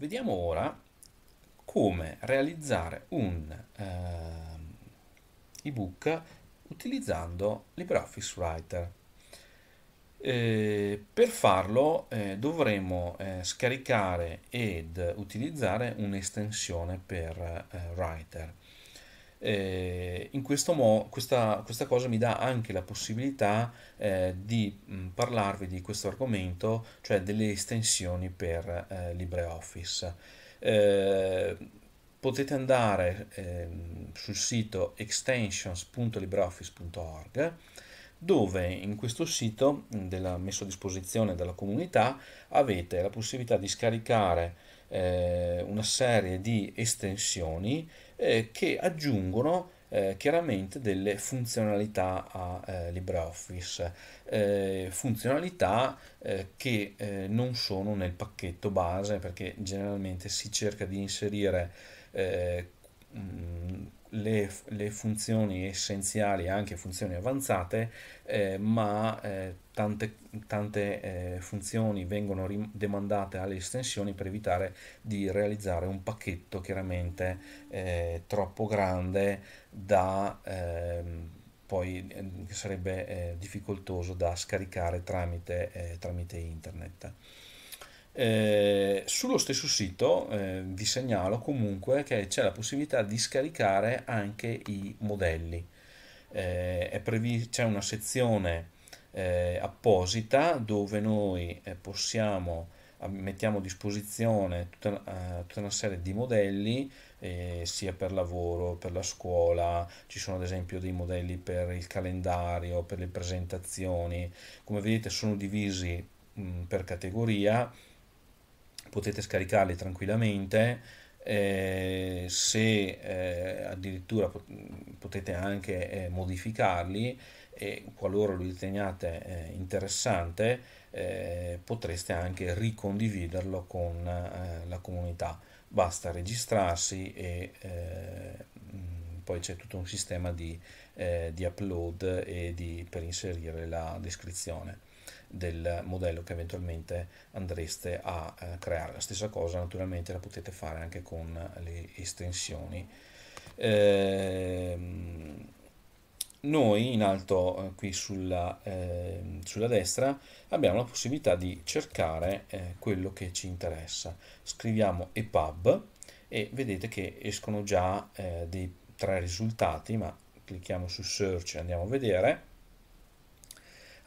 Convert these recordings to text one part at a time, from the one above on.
Vediamo ora come realizzare un eh, ebook utilizzando LibreOffice Writer. Eh, per farlo eh, dovremo eh, scaricare ed utilizzare un'estensione per eh, Writer eh, in questo modo questa, questa, cosa mi dà anche la possibilità eh, di mh, mm, parlarvi di questo argomento, cioè delle estensioni per eh, LibreOffice. Eh, potete andare ehm, sul sito extensions.libreoffice.org dove in questo sito della, messo a disposizione dalla comunità avete la possibilità di scaricare eh, una serie di estensioni eh, che aggiungono eh, chiaramente delle funzionalità a eh, LibreOffice, eh, funzionalità eh, che non sono nel pacchetto base perché generalmente si cerca di inserire Mm, le, le, funzioni essenziali e anche funzioni avanzate, eh, ma eh, tante, tante eh, funzioni vengono demandate alle estensioni per evitare di realizzare un pacchetto chiaramente eh, troppo grande da ehm, poi eh, sarebbe eh, difficoltoso da scaricare tramite, tramite internet. Eh, sullo stesso sito eh, vi segnalo comunque che c'è la possibilità di scaricare anche i modelli. Eh, previ- c'è una sezione eh, apposita dove noi eh, possiamo mettiamo a disposizione tutta, uh, tutta una serie di modelli eh, sia per lavoro, per la scuola, ci sono ad esempio dei modelli per il calendario, per le presentazioni, come vedete sono divisi mh, per categoria potete scaricarli tranquillamente. Eh, se eh, addirittura potete anche eh, modificarli e qualora lo riteniate eh, interessante eh, potreste anche ricondividerlo con eh, la comunità basta registrarsi e poi c'è tutto un sistema di, di upload e di, per inserire la descrizione del modello che eventualmente andreste a eh, creare. La stessa cosa naturalmente la potete fare anche con le estensioni. Ehm, noi in alto eh, qui sulla, eh, sulla, destra abbiamo la possibilità di cercare eh, quello che ci interessa. Scriviamo EPUB e vedete che escono già eh, dei tre risultati, ma clicchiamo su Search e andiamo a vedere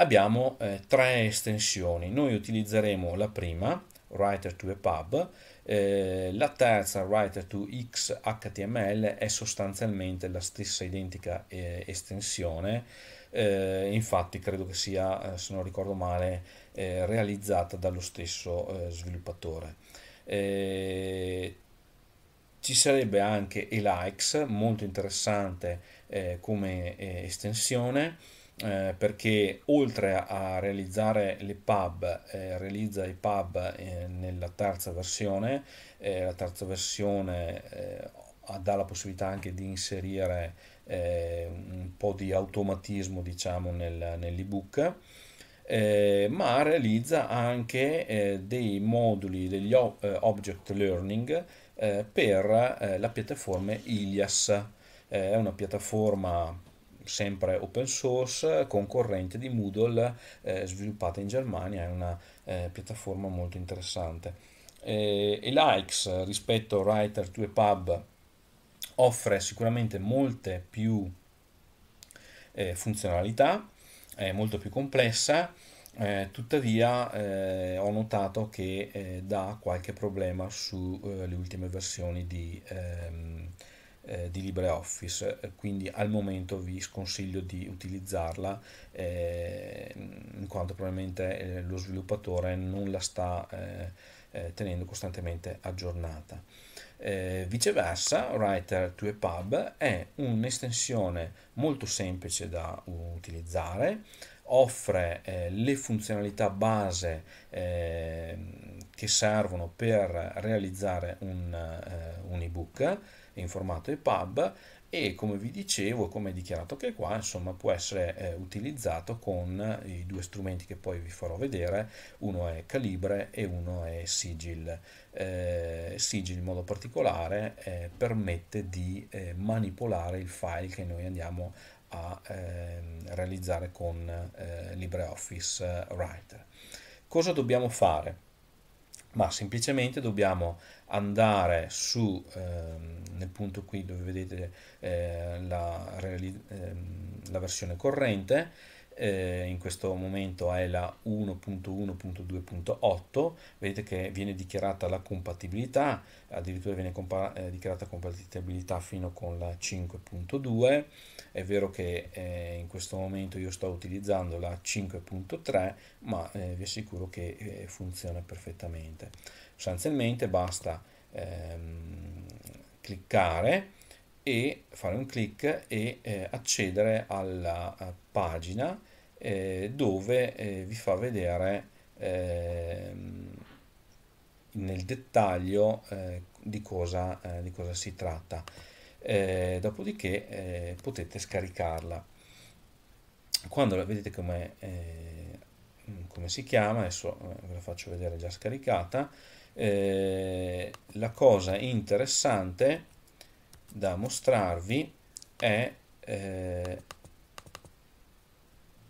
abbiamo eh, tre estensioni. Noi utilizzeremo la prima, Writer to EPUB, eh, la terza, Writer to XHTML, è sostanzialmente la stessa identica eh, estensione, eh, infatti credo che sia, eh, se non ricordo male, eh, realizzata dallo stesso sviluppatore. ci sarebbe anche Elikes, molto interessante come estensione, eh, perché oltre a realizzare le pub, eh, realizza i pub eh, nella terza versione, eh, la terza versione eh, dà la possibilità anche di inserire eh, un po' di automatismo diciamo nel, nell'ebook. Eh, ma realizza anche eh, dei moduli, degli o- object learning eh, per la piattaforma Ilias. è una piattaforma sempre open source, concorrente di Moodle, eh, sviluppata in Germania, è una eh, piattaforma molto interessante. E, e l'AIX rispetto a Writer to EPUB offre sicuramente molte più eh, funzionalità, è molto più complessa, eh, tuttavia eh, ho notato che eh, dà qualche problema sulle eh, ultime versioni di, ehm, eh, di LibreOffice, eh, quindi al momento vi sconsiglio di utilizzarla eh, in quanto probabilmente eh, lo sviluppatore non la sta eh, eh tenendo costantemente aggiornata. viceversa, Writer to EPUB è un'estensione molto semplice da utilizzare, offre eh, le funzionalità base eh, che servono per realizzare un, eh, un ebook in formato EPUB e come vi dicevo, come dichiarato che qua, insomma, può essere eh, utilizzato con eh, i due strumenti che poi vi farò vedere, uno è Calibre e uno è Sigil. Eh, Sigil in modo particolare eh, permette di eh, manipolare il file che noi andiamo a ehm, realizzare con eh, LibreOffice Writer. Cosa dobbiamo fare? ma semplicemente dobbiamo andare su ehm, nel punto qui dove vedete eh, la, eh, la versione corrente eh, in questo momento è la 1.1.2.8, vedete che viene dichiarata la compatibilità, addirittura viene compa- eh, dichiarata compatibilità fino con la 5.2, è vero che eh, in questo momento io sto utilizzando la 5.3, ma eh, vi assicuro che eh, funziona perfettamente. Sostanzialmente basta ehm, cliccare e fare un clic e eh, accedere alla eh, pagina eh, dove vi fa vedere ehm, nel dettaglio di cosa, di, cosa, si tratta. dopodiché potete scaricarla. Quando la vedete come, come si chiama, adesso ve la faccio vedere già scaricata, la cosa interessante da mostrarvi è eh,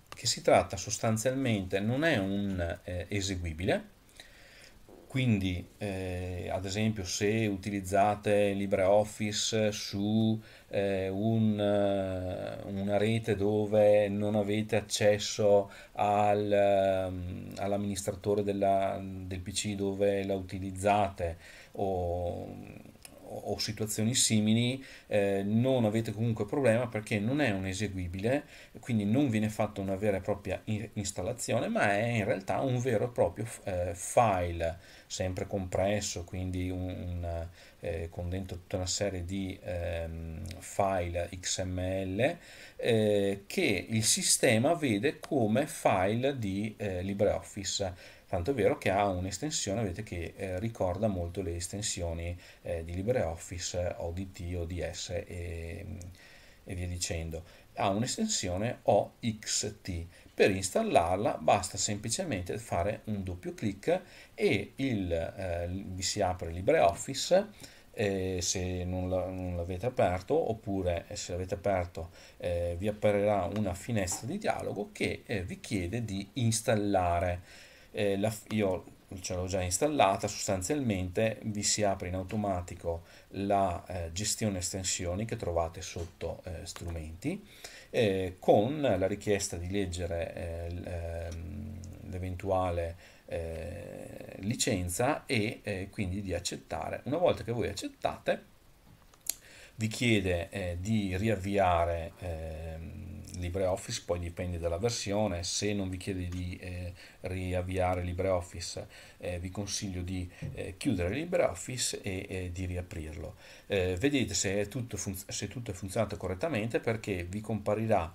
che si tratta sostanzialmente, non è un eh, eseguibile, quindi eh, ad esempio se utilizzate LibreOffice su eh, un, eh, una rete dove non avete accesso al, ehm, all'amministratore del PC dove la utilizzate o o situazioni simili eh, non avete comunque problema perché non è un eseguibile, quindi non viene fatta una vera e propria installazione, ma è in realtà un vero e proprio eh, file, sempre compresso, quindi un, un, eh, con dentro tutta una serie di ehm, file XML eh, che il sistema vede come file di eh, LibreOffice tanto è vero che ha un'estensione, vedete che eh, ricorda molto le estensioni eh, di LibreOffice, ODT, ODS e, e via dicendo. Ha un'estensione OXT, per installarla basta semplicemente fare un doppio clic e il, eh, vi si apre LibreOffice eh, se non, l'avete aperto oppure eh, se l'avete aperto eh, vi apparirà una finestra di dialogo che eh, vi chiede di installare eh, la, io ce l'ho già installata, sostanzialmente vi si apre in automatico la eh, gestione estensioni che trovate sotto eh, strumenti eh, con la richiesta di leggere eh, ehm, l'eventuale eh, licenza e quindi di accettare. Una volta che voi accettate vi chiede di riavviare ehm, LibreOffice, poi dipende dalla versione, se non vi chiede di eh, riavviare LibreOffice eh, vi consiglio di eh, chiudere LibreOffice e di riaprirlo. Eh, vedete se tutto, se tutto è funzionato correttamente perché vi comparirà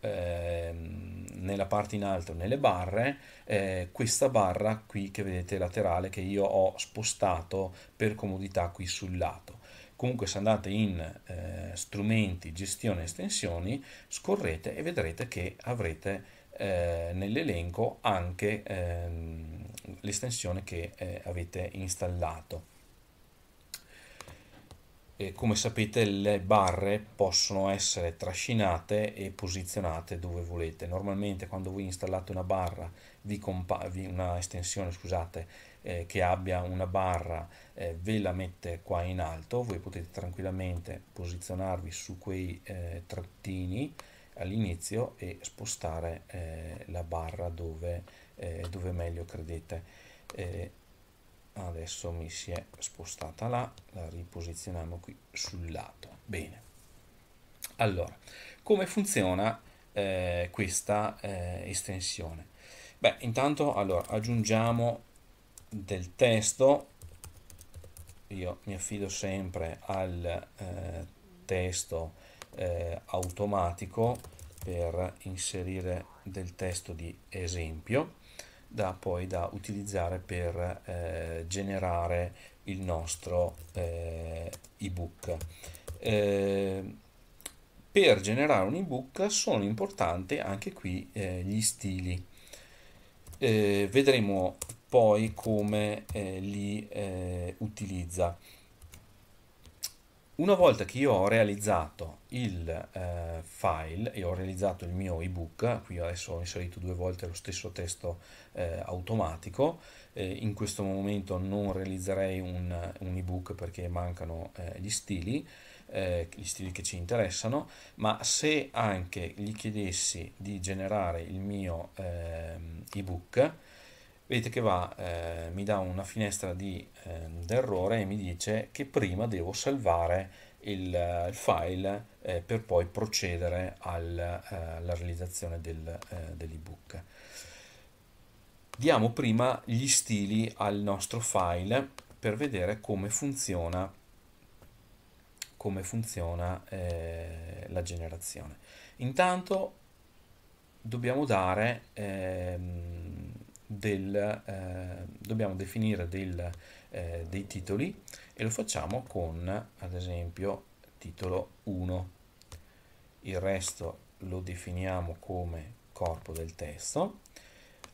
ehm, nella parte in alto nelle barre eh, questa barra qui che vedete laterale che io ho spostato per comodità qui sul lato Comunque se andate in eh, strumenti, gestione, estensioni, scorrete e vedrete che avrete eh, nell'elenco anche ehm, l'estensione che eh, avete installato. E come sapete le barre possono essere trascinate e posizionate dove volete. Normalmente quando voi installate una barra, una estensione scusate, eh, che abbia una barra, eh, ve la mette qua in alto, voi potete tranquillamente posizionarvi su quei eh, trattini all'inizio e spostare eh, la barra dove, eh, dove meglio credete eh, adesso mi si è spostata là, la riposizioniamo qui sul lato. Bene. Allora, come funziona eh, questa eh, estensione? Beh, intanto allora, aggiungiamo del testo, io mi affido sempre al eh, testo eh, automatico per inserire del testo di esempio da poi da utilizzare per eh, generare il nostro eh, ebook. Eh, per generare un ebook sono importanti anche qui eh, gli stili. Eh, vedremo poi come eh, li utilizza. Una volta che io ho realizzato il eh, file e ho realizzato il mio ebook, qui adesso ho inserito due volte lo stesso testo eh, automatico, eh, in questo momento non realizzerei un, un ebook perché mancano eh, gli stili, eh, gli stili che ci interessano, ma se anche gli chiedessi di generare il mio ehm, ebook, vedete che va, eh, mi dà una finestra di eh, errore e mi dice che prima devo salvare il, eh, il file eh, per poi procedere al, eh, alla realizzazione del, eh, dell'ebook. Diamo prima gli stili al nostro file per vedere come funziona, come funziona la generazione. Intanto dobbiamo dare ehm, del, eh, dobbiamo definire del, eh, dei titoli e lo facciamo con ad esempio titolo 1 il resto lo definiamo come corpo del testo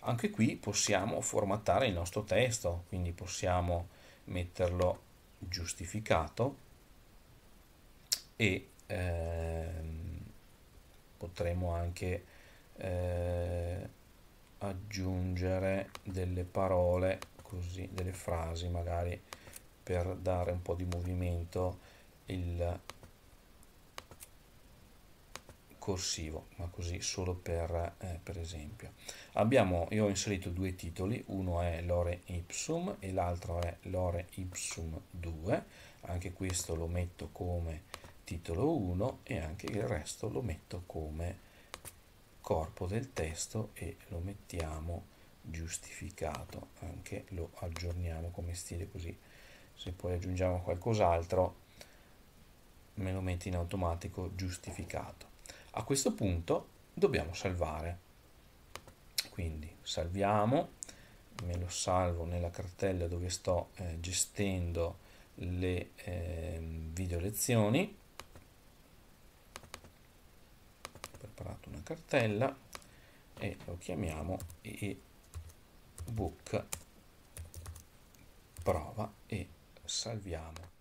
anche qui possiamo formattare il nostro testo quindi possiamo metterlo giustificato e ehm, eh, potremo anche aggiungere delle parole, così, delle frasi magari per dare un po' di movimento il corsivo, ma così solo per, eh, per esempio. Abbiamo, io ho inserito due titoli, uno è Lore Ipsum e l'altro è Lore Ipsum 2, anche questo lo metto come titolo 1 e anche il resto lo metto come titolo corpo del testo e lo mettiamo giustificato anche lo aggiorniamo come stile così se poi aggiungiamo qualcos'altro me lo metti in automatico giustificato a questo punto dobbiamo salvare quindi salviamo me lo salvo nella cartella dove sto eh, gestendo le eh, video lezioni preparato una cartella e lo chiamiamo ebook prova e salviamo